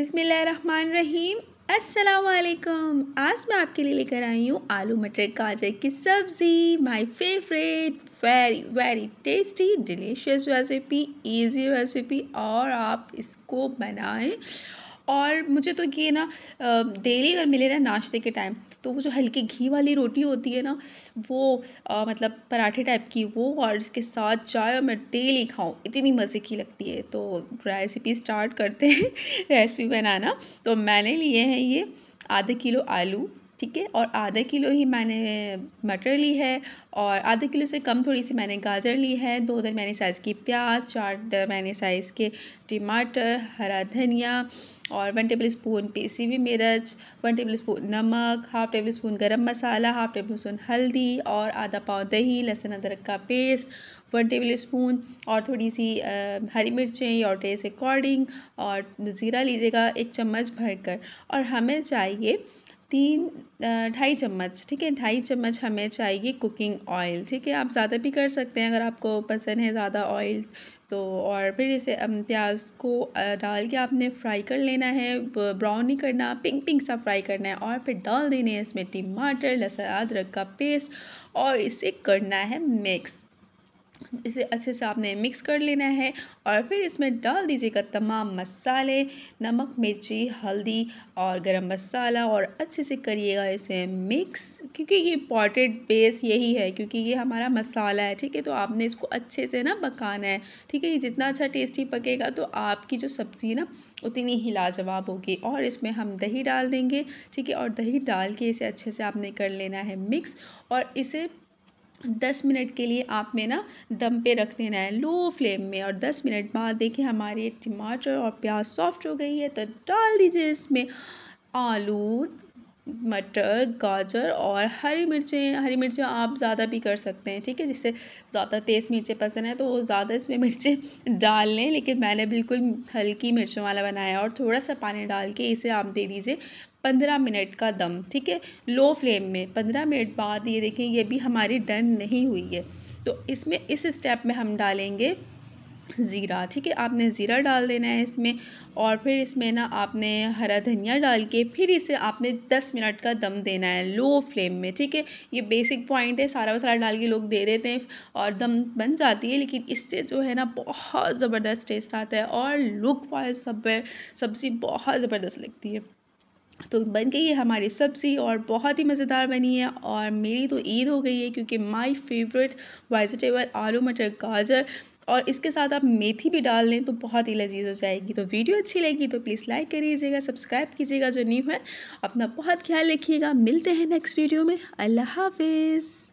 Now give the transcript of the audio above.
अस्सलाम असलकम आज मैं आपके लिए लेकर आई हूँ आलू मटर गाजर की सब्ज़ी my favourite very very tasty delicious recipe easy recipe और आप इसको बनाएं और मुझे तो ये ना डेली अगर मिले ना नाश्ते के टाइम तो वो जो हल्की घी वाली रोटी होती है ना वो आ, मतलब पराठे टाइप की वो और इसके साथ चाय और मैं डेली खाऊँ इतनी मज़े की लगती है तो रेसिपी स्टार्ट करते हैं रेसिपी बनाना तो मैंने लिए हैं ये आधे किलो आलू ठीक है और आधा किलो ही मैंने मटर ली है और आधा किलो से कम थोड़ी सी मैंने गाजर ली है दो मैंने साइज़ की प्याज चार मैंने साइज़ के टमाटर हरा धनिया और वन टेबल स्पून पीसी हुई मिर्च वन टेबल स्पून नमक half table spoon garam masala half table spoon हल्दी और आधा पाव दही लहसुन अदरक का पेस्ट वन टेबल स्पून और थोड़ी सी हरी मिर्चें और टेस्ट अकॉर्डिंग और ज़ीरा लीजिएगा एक चम्मच भर कर और हमें चाहिए तीन ढाई चम्मच ठीक है ढाई चम्मच हमें चाहिए कुकिंग ऑयल ठीक है आप ज़्यादा भी कर सकते हैं अगर आपको पसंद है ज़्यादा ऑयल तो और फिर इसे प्याज को डाल के आपने फ्राई कर लेना है ब्राउन नहीं करना पिंक पिंक सा फ्राई करना है और फिर डाल देने हैं इसमें टमाटर लहसुन अदरक का पेस्ट और इसे करना है मिक्स इसे अच्छे से आपने मिक्स कर लेना है और फिर इसमें डाल दीजिएगा तमाम मसाले नमक मिर्ची हल्दी और गरम मसाला और अच्छे से करिएगा इसे मिक्स क्योंकि ये पॉटेड बेस यही है क्योंकि ये हमारा मसाला है ठीक है तो आपने इसको अच्छे से ना पकाना है ठीक है ये जितना अच्छा टेस्टी पकेगा तो आपकी जो सब्ज़ी ना उतनी ही लाजवाब होगी और इसमें हम दही डाल देंगे ठीक है और दही डाल के इसे अच्छे से आपने कर लेना है मिक्स और इसे दस मिनट के लिए आप में ना दम पे रख देना है लो फ्लेम में और दस मिनट बाद देखिए हमारे टमाटर और प्याज सॉफ्ट हो गई है तो डाल दीजिए इसमें आलू मटर गाजर और हरी मिर्चें हरी मिर्चें आप ज़्यादा भी कर सकते हैं ठीक है जिससे ज़्यादा तेज़ मिर्चें पसंद है तो वो ज़्यादा इसमें मिर्चें डाल लें लेकिन मैंने बिल्कुल हल्की मिर्चों वाला बनाया और थोड़ा सा पानी डाल के इसे आप दे दीजिए पंद्रह मिनट का दम ठीक है लो फ्लेम में पंद्रह मिनट बाद ये देखें ये भी हमारी डन नहीं हुई है तो इसमें इस स्टेप में हम डालेंगे ज़ीरा ठीक है आपने ज़ीरा डाल देना है इसमें और फिर इसमें ना आपने हरा धनिया डाल के फिर इसे आपने दस मिनट का दम देना है लो फ्लेम में ठीक है ये बेसिक पॉइंट है सारा मसाला डाल के लोग दे देते हैं और दम बन जाती है लेकिन इससे जो है ना बहुत ज़बरदस्त टेस्ट आता है और लुक वाइज सब सब्ज़ी बहुत ज़बरदस्त लगती है तो बन गई है हमारी सब्ज़ी और बहुत ही मज़ेदार बनी है और मेरी तो ईद हो गई है क्योंकि माय फेवरेट वेजिटेबल आलू मटर गाजर और इसके साथ आप मेथी भी डाल लें तो बहुत ही लजीज हो जाएगी तो वीडियो अच्छी लगी तो प्लीज़ लाइक लीजिएगा सब्सक्राइब कीजिएगा जो न्यू है अपना बहुत ख्याल रखिएगा मिलते हैं नेक्स्ट वीडियो में अल्लाह हाफिज़